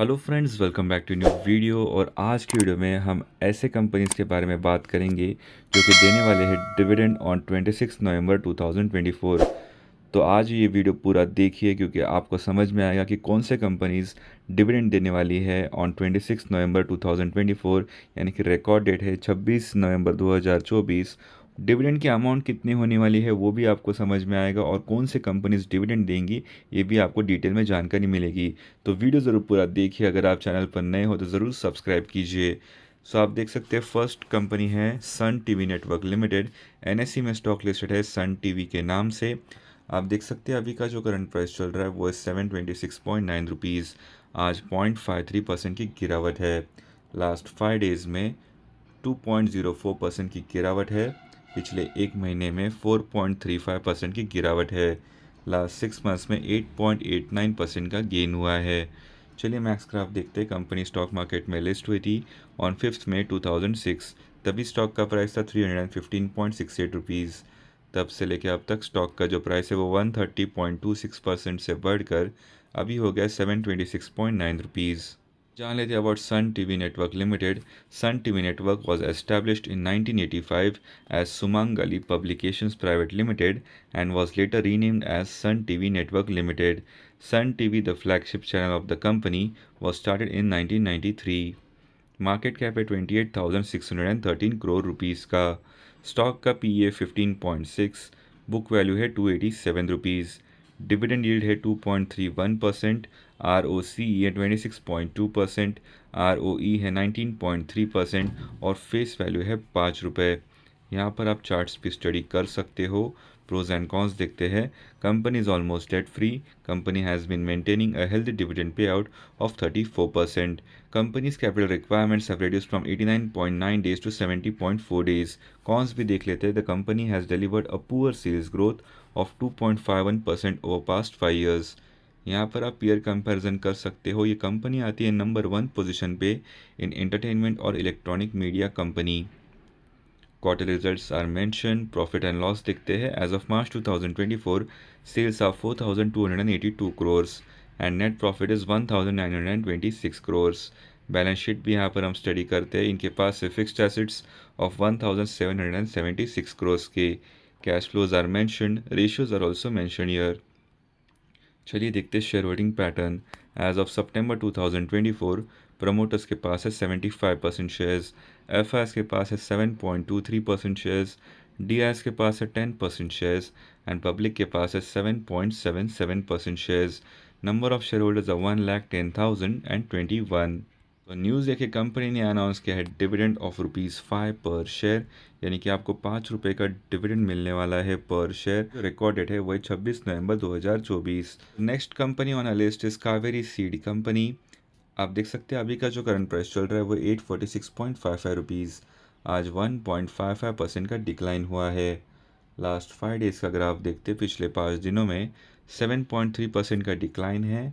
Hello friends welcome back to new video और आज की वीडियो में हम ऐसे कंपनीज़ के बारे में बात करेंगे जो कि देने वाले हैं डिविडेंड ऑन 26 नवंबर 2024 तो आज ये वीडियो पूरा देखिए क्योंकि आपको समझ में आएगा कि कौन से कंपनीज़ डिविडेंड देने वाली है ऑन 26 नवंबर 2024 यानी कि रिकॉर्ड डेट है 26 नवंबर 2024 डिविडेंड की अमाउंट कितनी होने वाली है वो भी आपको समझ में आएगा और कौन से कंपनीज डिविडेंड देंगी ये भी आपको डिटेल में जानकारी मिलेगी तो वीडियो ज़रूर पूरा देखिए अगर आप चैनल पर नए हो तो ज़रूर सब्सक्राइब कीजिए सो आप देख सकते हैं फर्स्ट कंपनी है Sun T network limited N e में स्टॉक लिस्टेड है सन टी के नाम से आप देख सकते हैं अभी का जो करंट प्राइस चल रहा है वो है seven twenty six point nine rupees आज पॉइंट फाइव थ्री परसेंट की गिरावट है लास्ट फाइव डेज़ में two point zero four percent की गिरावट है पिछले एक महीने में 4.35 परसेंट की गिरावट है लास्ट सिक्स मंथ्स में 8.89 परसेंट का गेन हुआ है चलिए मैक्स ग्राफ देखते हैं कंपनी स्टॉक मार्केट में लिस्ट हुई थी ऑन फिफ्थ में 2006 तभी स्टॉक का प्राइस था 315.68 रुपीस तब से लेकर अब तक स्टॉक का जो प्राइस है वो 130.26 परसेंट से बढ़कर अभी हो गया नाइन रुपीज़ जान लेते हैं about Sun TV network limited Sun TV network was established in 1985 as Sumangali publications private limited and was later renamed as Sun TV network limited Sun TV the flagship channel of the company was started in 1993 market cap है twenty crore rupees का stock का P E book value है two eighty seven rupees dividend yield है two percent R O C है twenty six point two percent R O E है nineteen point three percent और face value है पाँच रुपये यहाँ पर आप चार्ट्स भी स्टडी कर सकते हो प्रोज एंड कॉन्स देखते हैं company is almost debt free company has been maintaining a health dividend pay out of thirty four percent company's capital requirements have reduce from nine days to seventy point four days cons भी देख लेते हैं the company has delivered a poor sales growth of two point five one percent over past five years यहाँ पर आप peer comparison कर सकते हो ये कंपनी आती है नंबर वन पोजीशन पे इन एंटरटेनमेंट और electronic media company quarter results are mention profit and loss दिखते हैं as of March 2024 sales of 4282 crores and net profit is 1926 crores balance sheet भी यहाँ पर हम स्टडी करते हैं इनके पास से fixed assets of one crores के cash flows are mention ratios are also mention here चलिए देखते हैं share holding pattern as of September 2024 promoters के पास है 75 परसेंट शेयर्स एफ के पास है 7.23 परसेंट शेयर्स डी के पास है 10 परसेंट शेयर्स एंड पब्लिक के पास है 7.77 percent shares number of share holders one lakh ten thousand and twenty one तो न्यूज़ देखिए कंपनी ने अनाउंस किया है dividend of rupees five per share यानी कि आपको पाँच रुपये का डिविडेंड मिलने वाला है पर शेयर जो है वही छब्बीस नवंबर 2024 next company on a list is Kaveri seed company आप देख सकते हैं अभी का जो करंट प्राइस चल रहा है वो eight forty six point five five rupees आज one point five five percent का डिक्लाइन हुआ है लास्ट फाइव डेज़ का अगर आप देखते पिछले पाँच दिनों में सेवन पॉइंट थ्री परसेंट का डिक्लाइन है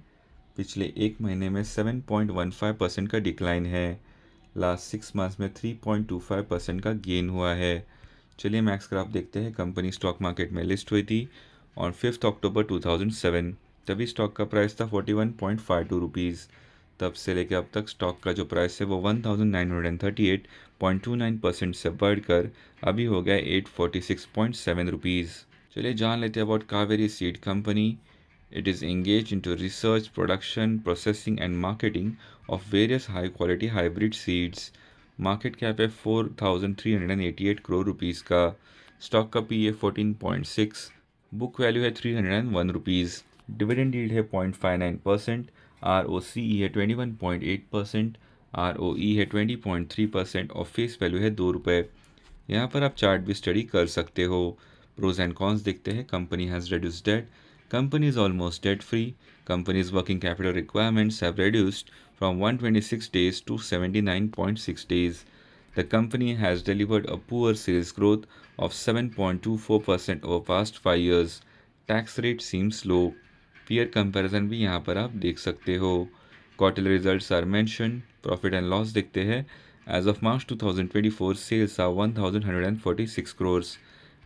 पिछले एक महीने में 7.15 परसेंट का डिक्लाइन है लास्ट सिक्स मंथ्स में 3.25 परसेंट का गेन हुआ है चलिए मैक्स ग्राफ देखते हैं कंपनी स्टॉक मार्केट में लिस्ट हुई थी ऑन फिफ्थ अक्टूबर 2007 तभी स्टॉक का प्राइस था 41.52 रुपीस तब से लेकर अब तक स्टॉक का जो प्राइस है वो 1938.29 परसेंट से बढ़कर अभी हो गया 846.7 रुपीस चलिए जान लेते हैं about Kaveri seed company It is engaged into research, production, processing and marketing of various high quality hybrid seeds. Market cap है four thousand three hundred and eighty eight crore rupees का स्टॉक का पी e है fourteen point six book value है three hundred and one rupees dividend yield है point five nine percent R O C E है twenty one point eight percent R O E है twenty point three percent और face value है दो रुपये यहाँ पर आप चार्ट भी स्टडी कर सकते हो प्रोज एंड कॉन्स देखते हैं company has reduce debt company is almost debt free. Company's working capital requirements have reduced from 126 days to 79.6 days. The company has delivered a poor sales growth of 7.24% over past 5 years. Tax rate seems low. Peer comparison भी यहाँ पर आप देख सकते हो quarterly results are mentioned. Profit and loss देखते हैं As of March 2024 sales are 1146 crores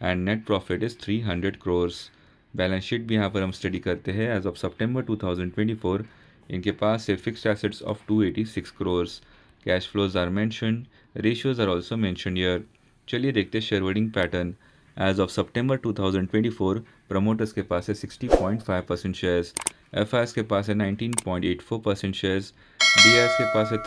and net profit is 300 crores. Balance sheet भी यहाँ पर हम स्टडी करते हैं एज ऑफ सेप्टेम्बर टू इनके पास है fixed assets of 286 crore cash flows are mention ratios are also mention here चलिए देखते हैं share holding pattern as of September 2024 promoters के पास है 60.5 परसेंट शेयर्स एफ के पास है 19.84 परसेंट शेयर्स डी के पास है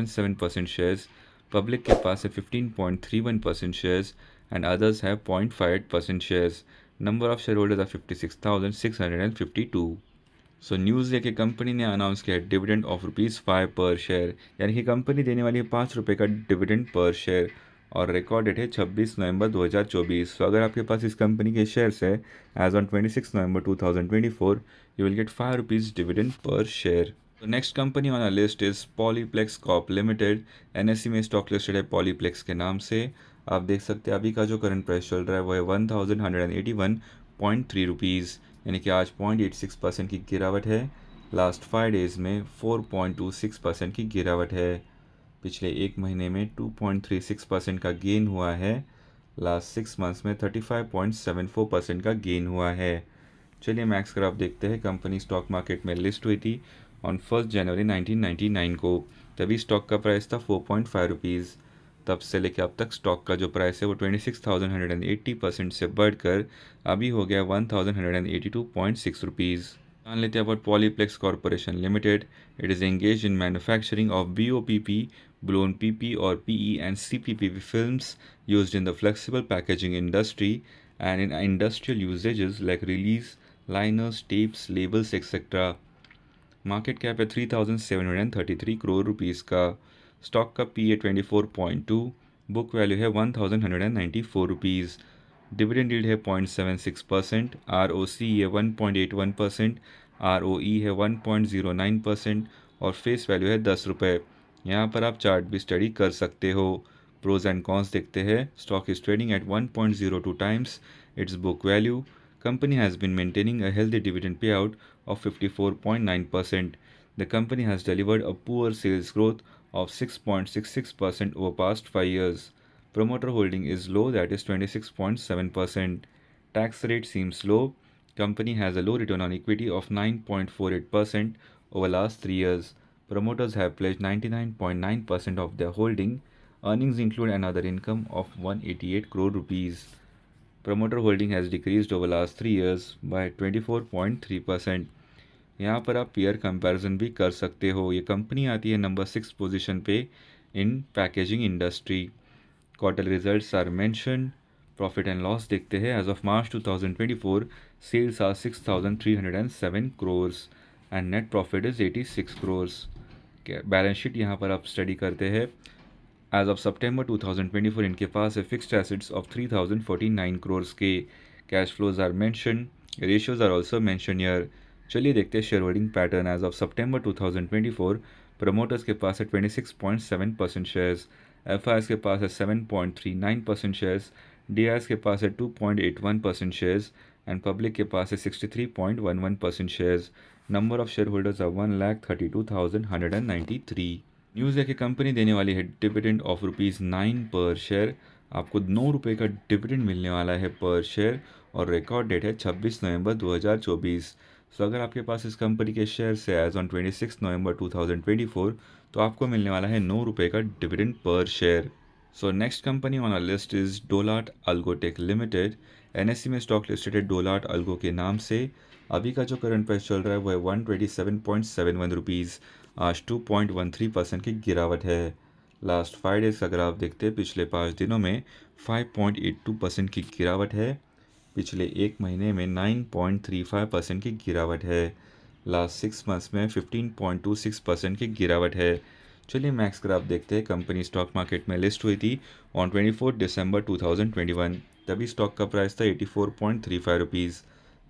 3.77 परसेंट शेयर्स पब्लिक के पास है 15.31 परसेंट शेयर्स एंड अदर्स है 0.58 percent shares number of share holders are fifty six thousand six hundred and fifty two so news है कि कंपनी ने अनाउंस किया है dividend of rupees five per share यानी कि कंपनी देने वाली है पाँच रुपये का डिविडेंड पर शेयर और रिकॉर्डेड है 26 नवंबर 2024 सो अगर आपके पास इस कंपनी के शेयर्स e है एज ऑन 26 नवंबर 2024 you will get five rupees dividend per share तो next company on list is Polyplex corp limited N में स्टॉक लिस्टेड है पॉलीप्लेक्स के नाम से आप देख सकते हैं अभी का जो करंट प्राइस चल रहा है वह है one thousand hundred and eighty one point three rupees यानी कि आज पॉइंट एट सिक्स परसेंट की गिरावट है लास्ट फाइव डेज़ में four point two six percent की गिरावट है पिछले एक महीने में two point three six percent का गेन हुआ है लास्ट सिक्स मंथ्स में thirty five point seven four percent का गेन हुआ है चलिए मैक्स ग्राफ देखते हैं कंपनी स्टॉक मार्केट में लिस्ट हुई थी ऑन फर्स्ट जनवरी नाइन को तभी स्टॉक का प्राइस था फोर पॉइंट फाइव रुपीज़ तब से लेके अब तक स्टॉक का जो प्राइस है वो 26,180 परसेंट से बढ़कर अभी हो गया 1,182.6 रुपीस जान लेते हैं about Polyplex corporation limited it is engage in manufacturing of B O P P blown P P और P E and C P P P film use in the flexible packaging industry and in industrial usages like release liners tapes labels etcetera market cap है three thousand seven hundred and thirty three crore rupees का stock का P है twenty four point two book value है one thousand hundred and ninety four rupees dividend yield है point seven six percent R O C है one point eight one percent R O E है one point zero nine percent और face value है दस रुपये यहाँ पर आप चार्ट भी स्टडी कर सकते हो प्रोज एंड कॉन्स देखते हैं stock is trading at one point zero two times its book value company has been healthy has pay out of fifty four point nine percent the company has delivered a poor sales growth of 6.66% over past 5 years. Promoter holding is low that is 26.7%. Tax rate seems low. Company has a low return on equity of 9.48% over last 3 years. Promoters have pledged 99.9% of their holding. Earnings include another income of 188 crore rupees. Promoter holding has decreased over last 3 years by 24.3%. यहाँ पर आप peer comparison भी कर सकते हो ये company आती है नंबर सिक्स पोजीशन पे in packaging industry quarter results are mention profit and loss देखते हैं as of March 2024 sales are 6,307 crores and net profit is 86 crores balance sheet यहाँ पर आप स्टडी करते हैं एज ऑफ सितंबर टू इनके पास है fixed assets of three crores के cash flows are mention ratios are also mention here चलिए देखते हैं share holding pattern as of September 2024 promoters के पास है 26.7 परसेंट शेयर्स एफ के पास है 7.39 परसेंट शेयर्स डी के पास है 2.81 परसेंट शेयर्स एंड पब्लिक के पास है 63.11 percent shares number of share holders are one lakh thirty two thousand hundred and ninety three news है कि कंपनी देने वाली है dividend of rupees nine per share आपको नौ रुपये का डिविडेंड मिलने वाला है पर शेयर और रिकॉर्ड डेट है छब्बीस नवंबर चौबीस सो अगर आपके पास इस कंपनी के शेयर्स है as on twenty six November 2024 तो आपको मिलने वाला है नौ रुपये का dividend per share so next company on our list is Dolat Algotech limited N में स्टॉक लिस्टेड है डोलाट अल्गो के नाम से अभी का जो करंट प्राइस चल रहा है वो है one twenty seven point seven one rupees आज two point one three percent की गिरावट है लास्ट फाइव डेज अगर आप देखते हैं पिछले पाँच दिनों में five point eight two percent की गिरावट है पिछले एक महीने में 9.35 परसेंट की गिरावट है लास्ट सिक्स मंथ्स में 15.26 परसेंट की गिरावट है चलिए मैक्स ग्राफ देखते हैं कंपनी स्टॉक मार्केट में लिस्ट हुई थी ऑन 24 दिसंबर 2021 तभी स्टॉक का प्राइस था 84.35 फोर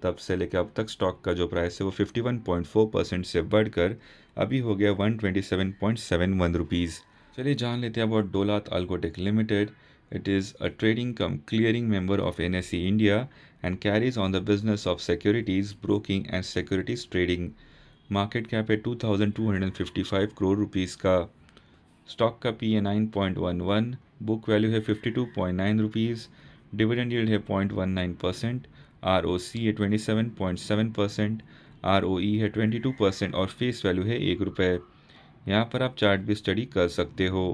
तब से लेकर अब तक स्टॉक का जो प्राइस है वो 51.4 परसेंट से बढ़कर अभी हो गया 127.71 ट्वेंटी चलिए जान लेते हैं about Dolat Algotech limited It is a trading cum clearing member of NSE India and carries on the business of securities broking and securities trading. Market cap है 2255 crore rupees का Stock का पी है 9.11 Book value है 52.9 rupees. Dividend yield है 0.19 percent are है 27.7 percent are है 22 percent और face value है एक रुपये यहाँ पर आप चार्ट भी स्टडी कर सकते हो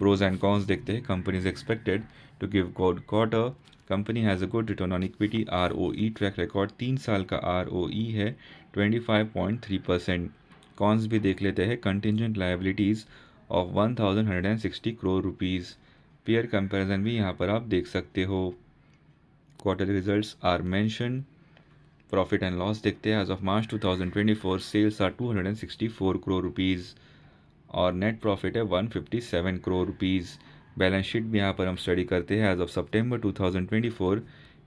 प्रोज एंड कॉन्स देखते हैं company is expected to give good quarter company has a good return on equity R O E track record तीन साल का आर ओ ई है twenty five point three percent cons भी देख लेते हैं contingent liabilities of one thousand hundred and sixty crore rupees peer comparison भी यहाँ पर आप देख सकते हो quarterly result are mention profit and loss देखते हैं as of March four sales are four crore rupees और नेट प्रॉफिट है 157 करोड़ रुपीज़ बैलेंस शीट भी यहाँ पर हम स्टडी करते हैं एज ऑफ सितंबर 2024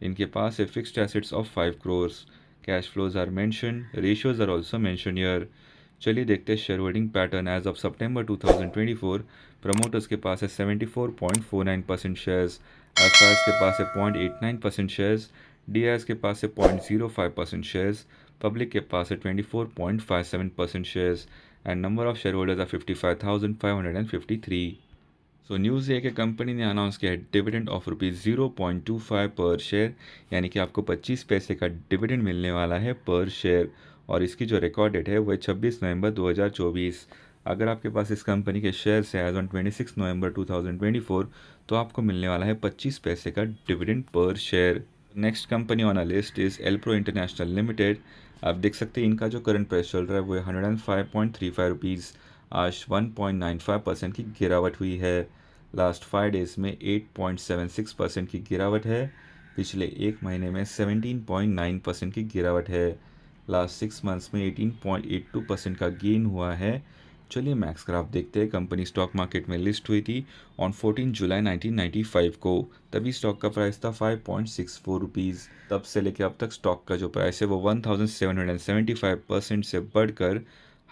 इनके पास है fixed assets of five crores cash flows are mention ratios are also mention here चलिए देखते हैं share holding pattern as of September 2024 promoters के पास है 74.49 परसेंट शेयर्स एफ के पास है नाइन परसेंट शेयर्स डी के पास है फाइव परसेंट शेयर्स पब्लिक के पास है seven percent shares and and number of shareholders are 55,553. So news ये कि कंपनी ने अनाउंस किया है dividend of rupees zero point two five per share यानी कि आपको पच्चीस पैसे का डिविडेंड मिलने वाला है पर शेयर और इसकी जो रिकॉर्ड डेट है वह छब्बीस नवंबर 2024 अगर आपके पास इस कंपनी के शेयर्स है as on twenty six November two thousand twenty four तो आपको मिलने वाला है पच्चीस पैसे का dividend per share next company on a list is Elpro International limited आप देख सकते हैं इनका जो करंट प्राइस चल रहा है वो hundred and five point three five rupees आज one point nine five percent की गिरावट हुई है लास्ट फाइव डेज़ में eight point seven six percent की गिरावट है पिछले एक महीने में सेवनटीन पॉइंट नाइन परसेंट की गिरावट है लास्ट सिक्स मंथ्स में eighteen point eight two percent का गेन हुआ है चलिए मैक्स ग्राफ देखते हैं कंपनी स्टॉक मार्केट में लिस्ट हुई थी ऑन 14 जुलाई 1995 को तभी स्टॉक का प्राइस था 5.64 पॉइंट तब से लेकर अब तक स्टॉक का जो प्राइस है वो 1775 परसेंट से बढ़कर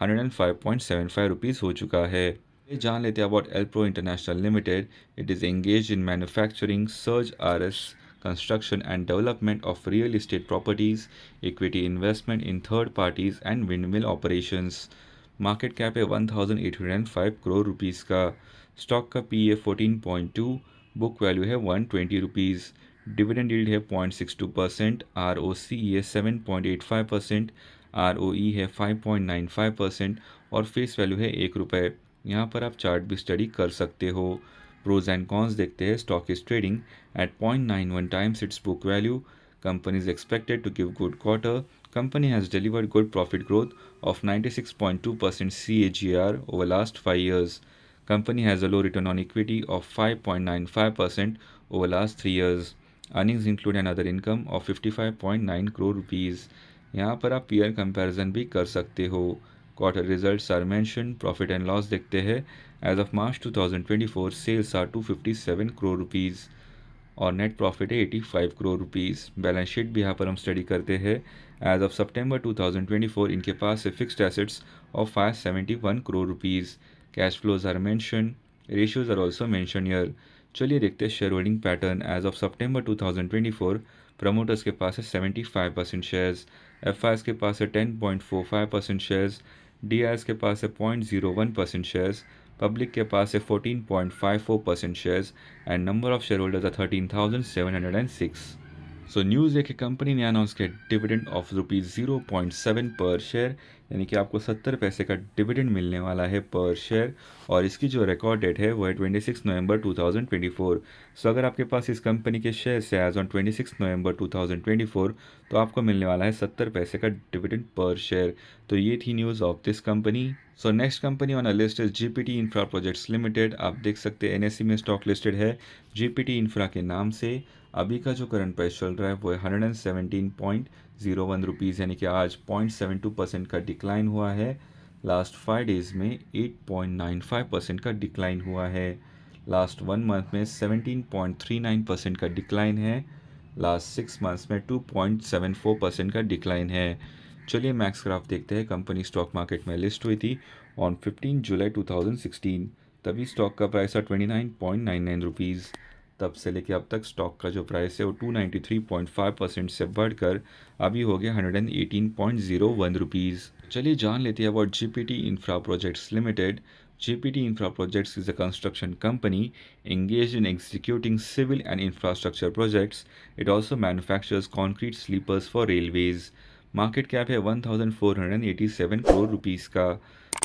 105.75 रुपीस हो चुका है ये जान लेते हैं about Elpro International limited it is engage in manufacturing surge आर एस construction and development of real estate properties, equity investment in third parties, and windmill operations. Market cap है one thousand eight hundred and five crore rupees का stock का P e है fourteen point two book value है one twenty rupees dividend yield है point six two percent R O C है seven point eight five percent R O E है five point nine five percent और face value है एक रुपये यहाँ पर आप चार्ट भी स्टडी कर सकते हो प्रोज एंड कॉन्स देखते हैं stock is trading at point nine one times its book value company is expected to give good quarter company has delivered good profit growth of 96.2% CAGR over last 5 years. Company has a low return on equity of 5.95% over last 3 years. Earnings include another income of 55.9 crore rupees. यहाँ पर आप peer comparison भी कर सकते हो quarter results are mention profit and loss देखते हैं as of March 2024 sales are 257 crore rupees और नेट प्रॉफिट है 85 करोड़ रुपीस बैलेंस शीट भी यहाँ पर हम स्टडी करते हैं एज ऑफ सेप्टेम्बर फोर इनके पास से fixed assets of five seventy one crore rupees cash flows are mention ratios are also mention here चलिए देखते हैं share holding pattern as of September two thousand twenty four promoters के पास है seventy five percent shares F I S के पास है ten point four five percent shares D I S के पास है point zero one percent shares public के पास है fourteen point five four percent shares and number of share holders are thirteen thousand seven hundred and six so news एक company ने announce किया dividend of rupees zero point seven per share यानी कि आपको सत्तर पैसे का डिविडेंड मिलने वाला है पर शेयर और इसकी जो रिकॉर्ड डेट है वो है twenty six November two thousand twenty four so अगर आपके पास इस कंपनी के शेयर है as on twenty six November two thousand twenty four तो आपको मिलने वाला है सत्तर पैसे का डिविडेंड पर शेयर तो ये थी news of this company so next company on a list is T Infra projects limited आप देख सकते हैं एनएससी e में स्टॉक लिस्टेड है जी पी टी इंफ्रा के नाम से अभी का जो करंट प्राइस चल रहा है वो hundred and seventeen point zero one rupees यानी कि आज पॉइंट सेवन टू परसेंट का डिक्लाइन हुआ है लास्ट फाइव डेज़ में eight point nine five percent का डिक्लाइन हुआ है लास्ट वन मंथ में seventeen point three nine percent का डिक्लाइन है लास्ट सिक्स मंथ्स में two point seven four percent का डिक्लाइन है चलिए मैक्स क्राफ्ट देखते हैं कंपनी स्टॉक मार्केट में लिस्ट हुई थी on fifteen July two thousand sixteen तभी स्टॉक का प्राइस था twenty nine point nine nine rupees तब से लेके अब तक स्टॉक का जो प्राइस है वो two three point five percent से बढ़कर अभी हो गया hundred and eighteen point zero one rupees चलिए जान लेते हैं about GPT Infra projects limited G P T Infra projects is a construction company engage in executing civil and infrastructure projects it also manufactures concrete sleepers for railways market cap है one thousand four hundred eighty seven crore rupees का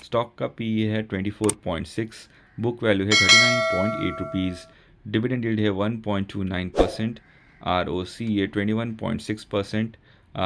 stock का P A e है twenty four point six book value है thirty nine point eight rupees dividend yield है one point two nine percent R O C है twenty one point six percent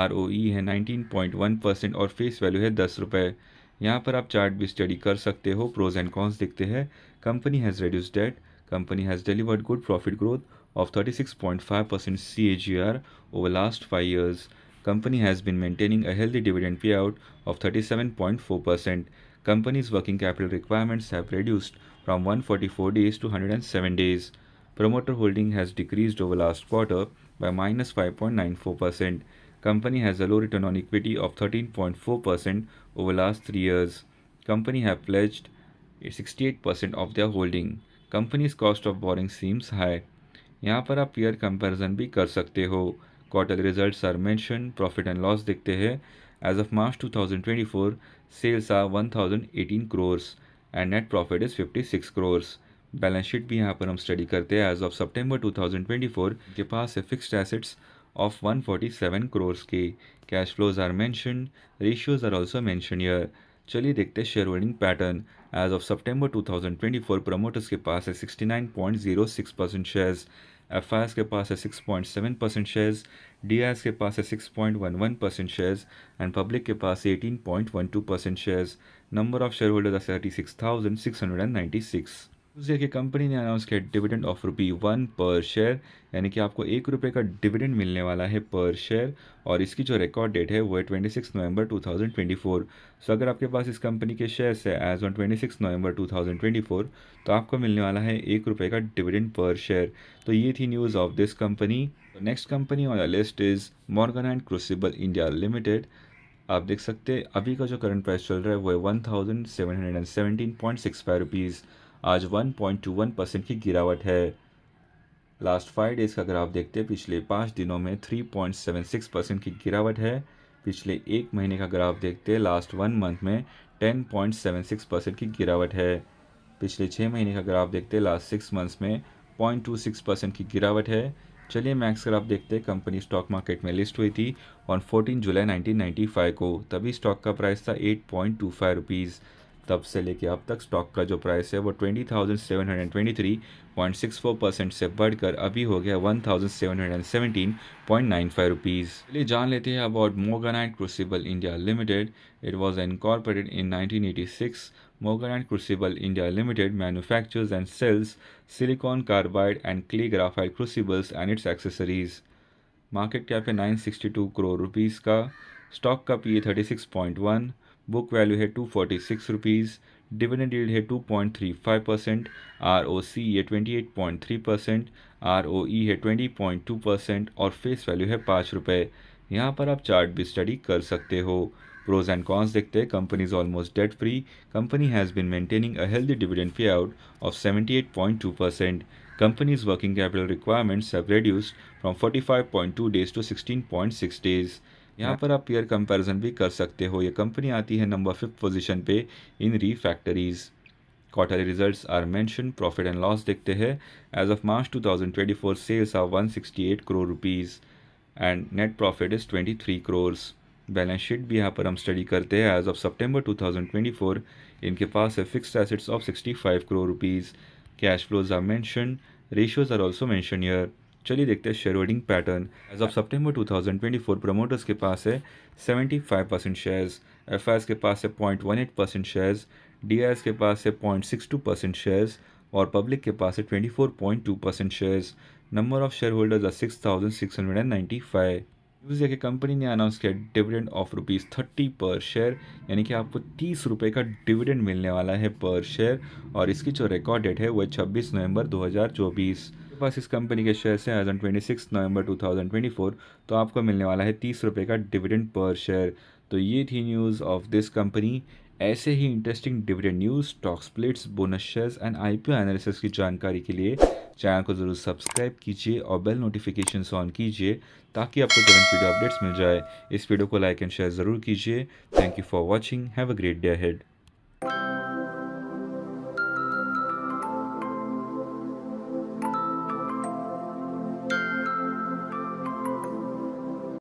R O E है nineteen point one percent और face value है दस रुपये यहाँ पर आप चार्ट भी स्टडी कर सकते हो प्रोज एंड कॉन्स दिखते हैं company has reduce debt company has delivered good profit growth of thirty six point five percent C A G R over last five years company has been maintaining a healthy dividend pay out of thirty seven point four percent companies working capital requirements have reduced from four days to hundred and seven days Promoter holding has decreased over last quarter by minus 5.94%. Company has a low return on equity of 13.4% over last 3 years. Company have pledged 68% of their holding. Company's cost of borrowing seems high. यहाँ पर आप peer comparison भी कर सकते हो quarterly results are mentioned profit and loss देखते हैं as of March 2024 sales are 1018 crores and net profit is 56 crores balance sheet भी यहाँ पर हम स्टडी करते हैं एज ऑफ ट्वेंटी 2024 के पास है फिक्स्ड एसेट्स ऑफ 147 करोर्स के cash flows are mention ratios are also mention here चलिए देखते हैं share holding pattern as of twenty 2024 promoters के पास है सिक्स परसेंट शेयर्स एफ के पास है 6.7 परसेंट शेयर्स डी के पास है 6.11 परसेंट शेयर्स एंड पब्लिक के पास 18.12 percent shares number of share holders thirty six thousand six hundred and ninety six दूसरे की कंपनी ने अनाउंस किया dividend of rupee one per share यानी कि आपको एक रुपये का डिविडेंड मिलने वाला है पर शेयर और इसकी जो रिकॉर्ड डेट है वो है twenty six November two thousand twenty four so अगर आपके पास इस कंपनी के शेयर्स है as on twenty six November two thousand twenty four तो आपको मिलने वाला है एक रुपये का डिविडेंड पर शेयर तो ये थी news of this company next company on the list is Morgan and Crucible India Limited आप देख सकते हैं अभी का जो करंट प्राइस चल रहा है वो है one thousand seven hundred and seventeen point six five rupees आज 1.21 परसेंट की गिरावट है लास्ट फाइव डेज़ का अगर आप देखते हैं पिछले पाँच दिनों में 3.76 परसेंट की गिरावट है पिछले एक महीने का अगर आप देखते हैं लास्ट वन मंथ में 10.76 परसेंट की गिरावट है पिछले छः महीने का अगर आप देखते हैं लास्ट सिक्स मंथ्स में पॉइंट परसेंट की गिरावट है चलिए मैक्स अगर आप देखते हैं कंपनी स्टॉक मार्केट में लिस्ट हुई थी ऑन 14 जुलाई 1995 को तभी स्टॉक का प्राइस था eight point two five rupees तब से लेके अब तक स्टॉक का जो प्राइस है वो 20,723.64 परसेंट से बढ़कर अभी हो गया 1,717.95 रुपीस। चलिए जान लेते हैं about Morganite Crucible India Limited it was incorporated in 1986। Morganite Crucible India Limited manufacture and sales silicon carbide and clay graphite crucibles and its accessories market cap है नाइन करोड़ रुपीज़ का स्टॉक का P E thirty six point one book value है two forty six rupees dividend yield है two point three five percent R O C है twenty eight point three percent R O E है twenty point two percent और face value है पाँच रुपये यहाँ पर आप चार्ट भी स्टडी कर सकते हो प्रोज एंड कॉन्स देखते हैं company is almost debt free company has been maintaining a healthy dividend pay out of seventy eight point two percent companies working capital requirements have reduced from two days to six days यहाँ पर आप pair comparison भी कर सकते हो ये company आती है नंबर फिफ्थ पोजीशन पे in refractories quarterly results are mention profit and loss देखते हैं as of March 2024 sales are 168 crore rupees and net profit is 23 three crores balance sheet भी यहाँ पर हम स्टडी करते हैं एज ऑफ सप्टेम्बर टू इनके पास है fixed assets of sixty crore rupees cash flows are mention ratios are also mention here चलिए देखते हैं holding pattern as of September 2024 promoters के पास है 75 परसेंट शेयर्स एफ के पास है एट परसेंट शेयर्स डी के पास है टू परसेंट शेयर्स और पब्लिक के पास है two percent shares number of share holders are six thousand six hundred and ninety five news company ने अनाउंस किया dividend of rupees thirty per share यानी कि आपको तीस रुपये का डिविडेंड मिलने वाला है पर शेयर और इसकी जो रिकॉर्ड डेट है वह छब्बीस नवंबर दो हज़ार चौबीस पास इस कंपनी के शेयर्स हैं as on twenty six November two thousand twenty four तो आपको मिलने वाला है तीस रुपये का डिविडेंड पर शेयर तो ये थी न्यूज़ ऑफ दिस कंपनी ऐसे ही interesting dividend news stock splits bonus shares and I P analysis की जानकारी के लिए चैनल को ज़रूर सब्सक्राइब कीजिए और बेल नोटिफिकेशन ऑन कीजिए ताकि आपको तुरंत वीडियो अपडेट्स मिल जाए इस वीडियो को लाइक एंड शेयर ज़रूर कीजिए thank you for watching have a great day head